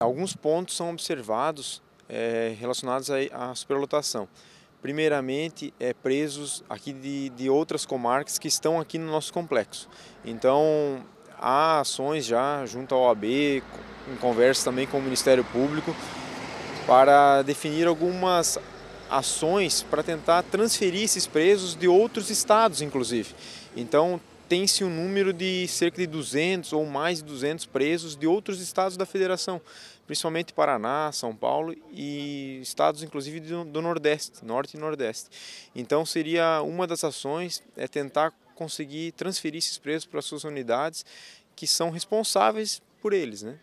Alguns pontos são observados é, relacionados à superlotação. Primeiramente, é presos aqui de, de outras comarcas que estão aqui no nosso complexo. Então, há ações já junto à OAB, em conversa também com o Ministério Público, para definir algumas ações para tentar transferir esses presos de outros estados, inclusive. Então, tem-se um número de cerca de 200 ou mais de 200 presos de outros estados da federação, principalmente Paraná, São Paulo e estados inclusive do, do Nordeste, Norte e Nordeste. Então seria uma das ações é tentar conseguir transferir esses presos para suas unidades que são responsáveis por eles, né?